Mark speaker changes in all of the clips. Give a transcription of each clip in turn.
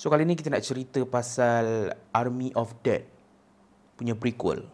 Speaker 1: So kali ni kita nak cerita pasal Army of Dead punya prequel.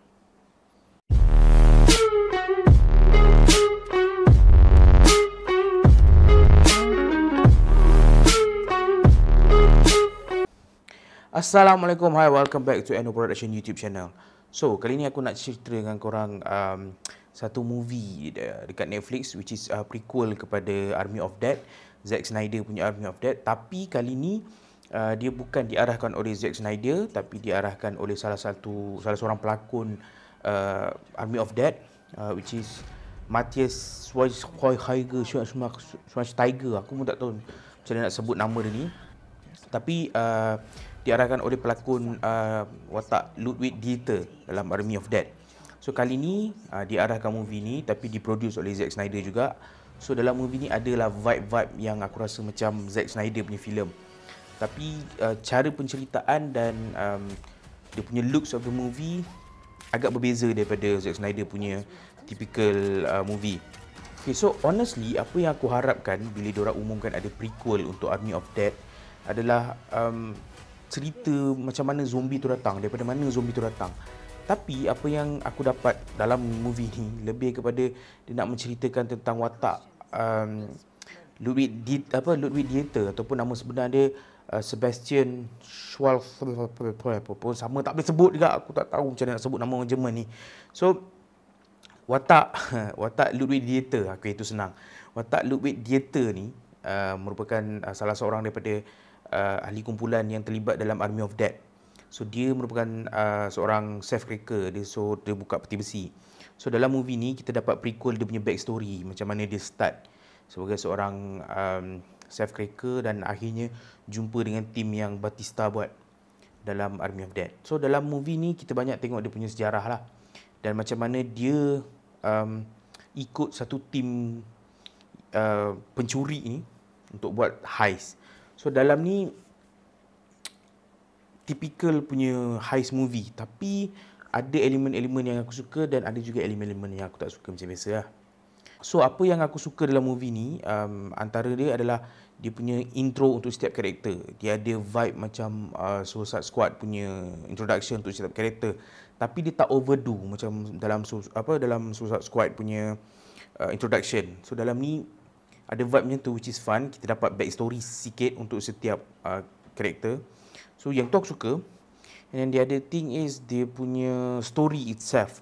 Speaker 1: Assalamualaikum. Hi, welcome back to Anu Production YouTube channel. So, kali ni aku nak cerita dengan korang um, satu movie dekat Netflix which is uh, prequel kepada Army of Dead, Zack Snyder punya Army of Dead, tapi kali ni Uh, dia bukan diarahkan oleh Zack Snyder tapi diarahkan oleh salah satu salah seorang pelakon uh, Army of Dead uh, which is Matthias Schweighöger Schweighöger aku pun tak tahu macam mana nak sebut nama dia ni tapi uh, diarahkan oleh pelakon uh, watak Ludwig Dieter dalam Army of Dead So kali ni uh, diarahkan movie ni tapi diproduce oleh Zack Snyder juga. So dalam movie ni adalah vibe-vibe yang aku rasa macam Zack Snyder punya filem tapi uh, cara penceritaan dan um, dia punya looks of the movie agak berbeza daripada Zack Snyder punya typical uh, movie. Okay, so honestly apa yang aku harapkan bila dia orang umumkan ada prequel untuk Army of Dead adalah um, cerita macam mana zombie tu datang, daripada mana zombie tu datang. Tapi apa yang aku dapat dalam movie ni lebih kepada dia nak menceritakan tentang watak um, Ludwig di apa Ludwig Dieter ataupun nama sebenarnya dia Uh, Sebastian Schwalfer pun sama tak boleh sebut juga aku tak tahu macam nak sebut nama orang Jerman ni so watak watak Ludwig Dieter aku itu senang watak Ludwig Dieter ni uh, merupakan uh, salah seorang daripada uh, ahli kumpulan yang terlibat dalam Army of Death so dia merupakan uh, seorang safe cracker dia so dia buka peti besi so dalam movie ni kita dapat prequel dia punya backstory macam mana dia start sebagai seorang um, self cracker dan akhirnya jumpa dengan tim yang Batista buat dalam Army of dead. So dalam movie ni kita banyak tengok dia punya sejarah lah. Dan macam mana dia um, ikut satu tim uh, pencuri ni untuk buat heist. So dalam ni typical punya heist movie tapi ada elemen-elemen yang aku suka dan ada juga elemen-elemen yang aku tak suka macam biasa lah. So apa yang aku suka dalam movie ni um, antara dia adalah dia punya intro untuk setiap karakter. Dia ada vibe macam uh, Suicide Squad punya introduction untuk setiap karakter. Tapi dia tak overdo macam dalam apa dalam Suicide Squad punya uh, introduction. So dalam ni ada vibe macam tu which is fun. Kita dapat backstory sikit untuk setiap uh, karakter. So yang tu aku suka. And then the other thing is dia punya story itself.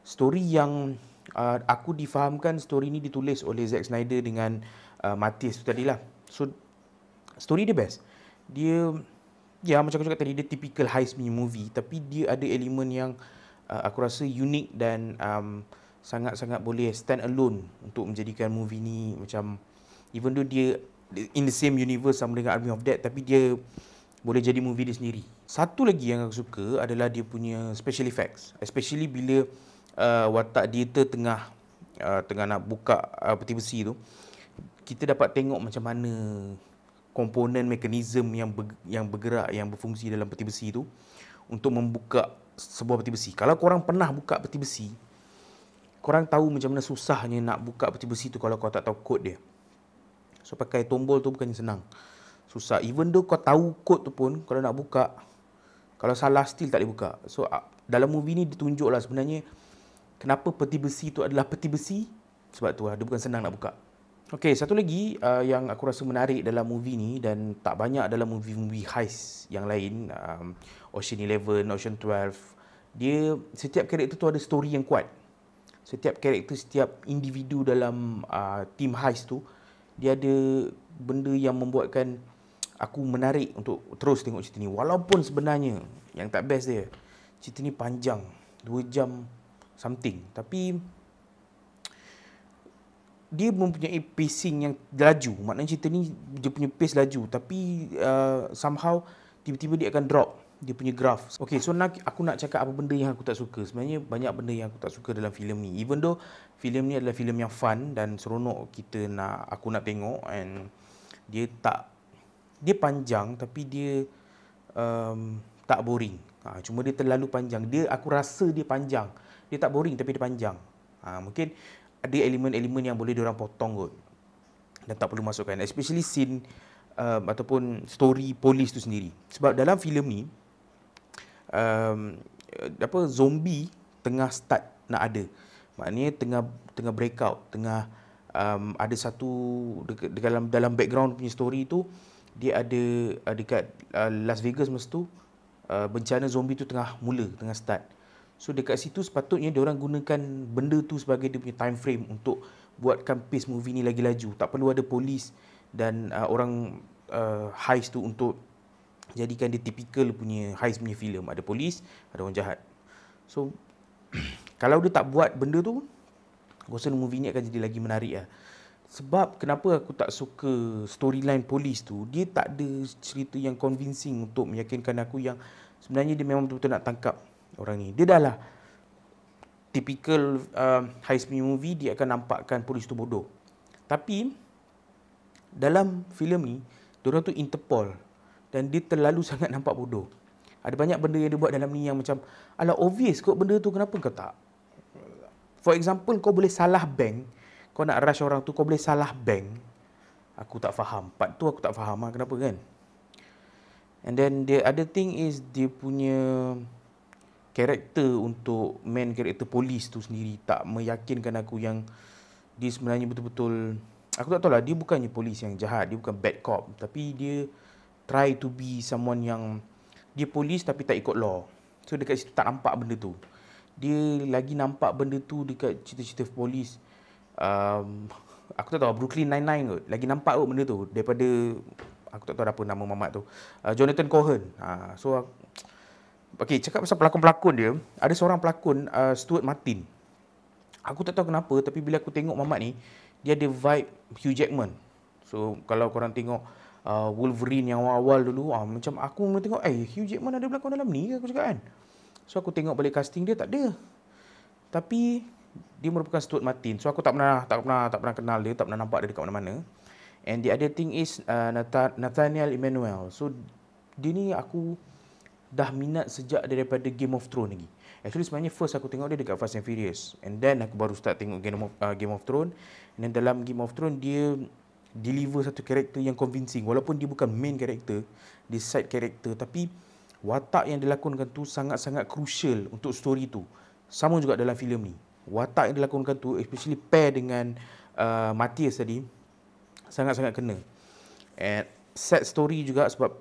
Speaker 1: Story yang Ah, aku difahamkan story ni ditulis oleh Zack Snyder dengan uh, ah, Matias tu tadilah. So, story dia best. Dia, ya macam aku cakap tadi, dia typical heist movie. Tapi dia ada elemen yang uh, aku rasa unik dan um, sangat-sangat boleh stand alone untuk menjadikan movie ni macam, even though dia in the same universe sama dengan Army of Dead, tapi dia boleh jadi movie dia sendiri. Satu lagi yang aku suka adalah dia punya special effects. Especially bila uh, watak dieter tengah uh, tengah nak buka uh, peti besi tu kita dapat tengok macam mana komponen mekanisme yang ber, yang bergerak yang berfungsi dalam peti besi tu untuk membuka sebuah peti besi. Kalau korang pernah buka peti besi, korang tahu macam mana susahnya nak buka peti besi tu kalau kau tak tahu kod dia. So pakai tombol tu bukannya senang. Susah. Even though kau tahu kod tu pun, kalau nak buka, kalau salah still tak boleh buka. So dalam movie ni ditunjuklah sebenarnya kenapa peti besi itu adalah peti besi sebab tu lah, dia bukan senang nak buka Okey, satu lagi uh, yang aku rasa menarik dalam movie ni dan tak banyak dalam movie-movie heist yang lain um, Ocean Eleven, Ocean Twelve dia setiap karakter tu ada story yang kuat setiap karakter, setiap individu dalam uh, team heist tu dia ada benda yang membuatkan aku menarik untuk terus tengok cerita ni walaupun sebenarnya yang tak best dia cerita ni panjang 2 jam something tapi dia mempunyai pacing yang laju maknanya cerita ni dia punya pace laju tapi uh, somehow tiba-tiba dia akan drop dia punya graph. Okay, so nak, aku nak cakap apa benda yang aku tak suka. Sebenarnya banyak benda yang aku tak suka dalam filem ni. Even though filem ni adalah filem yang fun dan seronok kita nak aku nak tengok and dia tak dia panjang tapi dia um, tak boring. Ha, cuma dia terlalu panjang. Dia aku rasa dia panjang dia tak boring tapi dia panjang. Ha, mungkin ada elemen-elemen yang boleh diorang potong kot. Dan tak perlu masukkan. Especially scene um, ataupun story polis tu sendiri. Sebab dalam filem ni, um, apa zombie tengah start nak ada. Maknanya tengah tengah breakout, tengah um, ada satu dalam dalam background punya story tu dia ada dekat uh, Las Vegas masa tu uh, bencana zombie tu tengah mula, tengah start. So dekat situ sepatutnya dia orang gunakan benda tu sebagai dia punya time frame untuk buatkan pace movie ni lagi laju. Tak perlu ada polis dan uh, orang uh, heist tu untuk jadikan dia typical punya heist punya filem. Ada polis, ada orang jahat. So kalau dia tak buat benda tu, aku rasa movie ni akan jadi lagi menarik lah. Sebab kenapa aku tak suka storyline polis tu, dia tak ada cerita yang convincing untuk meyakinkan aku yang sebenarnya dia memang betul-betul nak tangkap orang ni. Dia dah lah typical uh, high speed movie dia akan nampakkan polis tu bodoh. Tapi dalam filem ni dia tu Interpol dan dia terlalu sangat nampak bodoh. Ada banyak benda yang dia buat dalam ni yang macam ala obvious kot benda tu kenapa ke tak? For example kau boleh salah bank, kau nak rush orang tu kau boleh salah bank. Aku tak faham. Part tu aku tak faham lah kenapa kan? And then the other thing is dia punya karakter untuk main karakter polis tu sendiri tak meyakinkan aku yang dia sebenarnya betul-betul aku tak tahu lah dia bukannya polis yang jahat dia bukan bad cop tapi dia try to be someone yang dia polis tapi tak ikut law so dekat situ tak nampak benda tu dia lagi nampak benda tu dekat cerita-cerita polis um, aku tak tahu Brooklyn Nine-Nine kot lagi nampak kot benda tu daripada aku tak tahu apa nama mamat tu uh, Jonathan Cohen uh, so aku, Okay, cakap pasal pelakon-pelakon dia, ada seorang pelakon uh, Stuart Martin. Aku tak tahu kenapa tapi bila aku tengok Mamat ni, dia ada vibe Hugh Jackman. So kalau korang tengok uh, Wolverine yang awal-awal dulu, uh, macam aku mula tengok, "Eh, Hugh Jackman ada pelakon dalam ni ke?" aku cakap kan. So aku tengok balik casting dia tak ada. Tapi dia merupakan Stuart Martin. So aku tak pernah tak pernah tak pernah kenal dia, tak pernah nampak dia dekat mana-mana. And the other thing is uh, Nathaniel Emmanuel. So dia ni aku dah minat sejak daripada Game of Thrones lagi. Actually sebenarnya first aku tengok dia dekat Fast and Furious and then aku baru start tengok Game of uh, Game of Thrones. Dan dalam Game of Thrones dia deliver satu karakter yang convincing walaupun dia bukan main karakter, dia side karakter tapi watak yang dilakonkan tu sangat-sangat crucial untuk story tu. Sama juga dalam filem ni. Watak yang dilakonkan tu especially pair dengan uh, Matias tadi sangat-sangat kena. And set story juga sebab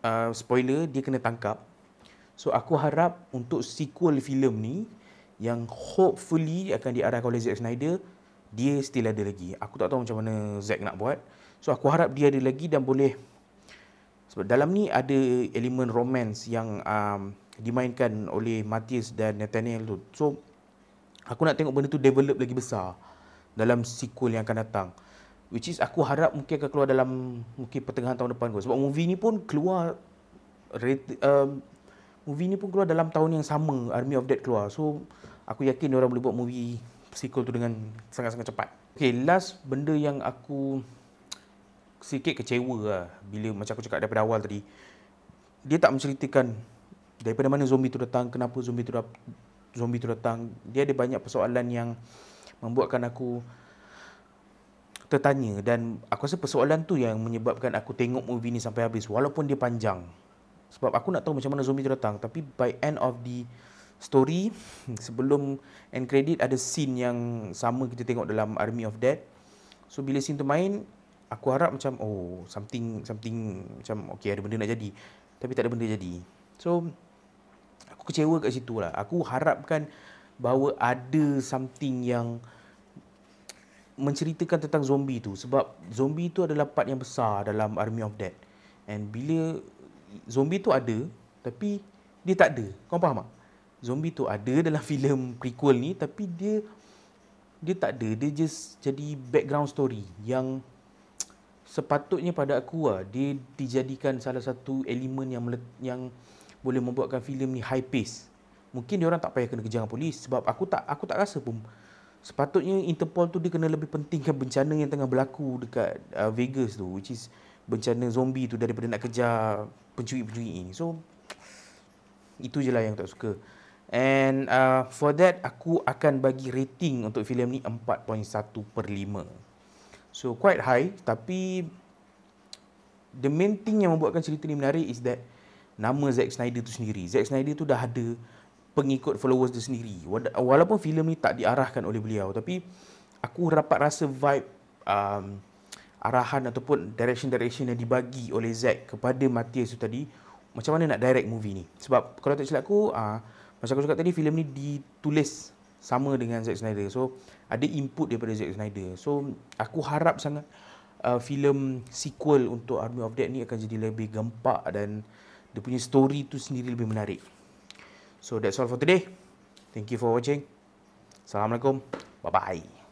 Speaker 1: uh, spoiler dia kena tangkap So aku harap untuk sequel filem ni yang hopefully akan diarahkan oleh Zack Snyder, dia still ada lagi. Aku tak tahu macam mana Zack nak buat. So aku harap dia ada lagi dan boleh sebab dalam ni ada elemen romance yang um, dimainkan oleh Matthias dan Nathaniel tu. So aku nak tengok benda tu develop lagi besar dalam sequel yang akan datang. Which is aku harap mungkin akan keluar dalam mungkin pertengahan tahun depan kot. Sebab movie ni pun keluar rate, um, Movie ni pun keluar dalam tahun yang sama Army of Dead keluar. So aku yakin dia orang boleh buat movie sequel tu dengan sangat-sangat cepat. Okay, last benda yang aku sikit kecewa lah bila macam aku cakap daripada awal tadi dia tak menceritakan daripada mana zombie tu datang, kenapa zombie tu zombie tu datang. Dia ada banyak persoalan yang membuatkan aku tertanya dan aku rasa persoalan tu yang menyebabkan aku tengok movie ni sampai habis walaupun dia panjang sebab aku nak tahu macam mana zombie tu datang tapi by end of the story sebelum end credit ada scene yang sama kita tengok dalam Army of Dead so bila scene tu main aku harap macam oh something something macam okay ada benda nak jadi tapi tak ada benda jadi so aku kecewa kat situ lah aku harapkan bahawa ada something yang menceritakan tentang zombie tu sebab zombie tu adalah part yang besar dalam Army of Dead and bila zombie tu ada tapi dia tak ada. Kau faham tak? Zombie tu ada dalam filem prequel ni tapi dia dia tak ada. Dia just jadi background story yang sepatutnya pada aku lah, dia dijadikan salah satu elemen yang yang boleh membuatkan filem ni high pace. Mungkin dia orang tak payah kena kejar polis sebab aku tak aku tak rasa pun sepatutnya Interpol tu dia kena lebih pentingkan bencana yang tengah berlaku dekat uh, Vegas tu which is bencana zombie tu daripada nak kejar pencuri-pencuri ini. So itu je lah yang tak suka. And uh, for that aku akan bagi rating untuk filem ni 4.1 per 5. So quite high tapi the main thing yang membuatkan cerita ni menarik is that nama Zack Snyder tu sendiri. Zack Snyder tu dah ada pengikut followers dia sendiri. Walaupun filem ni tak diarahkan oleh beliau tapi aku dapat rasa vibe um, arahan ataupun direction-direction yang dibagi oleh Zack kepada Matias tu tadi macam mana nak direct movie ni sebab kalau tak silap aku uh, macam aku cakap tadi filem ni ditulis sama dengan Zack Snyder so ada input daripada Zack Snyder so aku harap sangat uh, filem sequel untuk Army of Dead ni akan jadi lebih gempak dan dia punya story tu sendiri lebih menarik so that's all for today thank you for watching assalamualaikum bye bye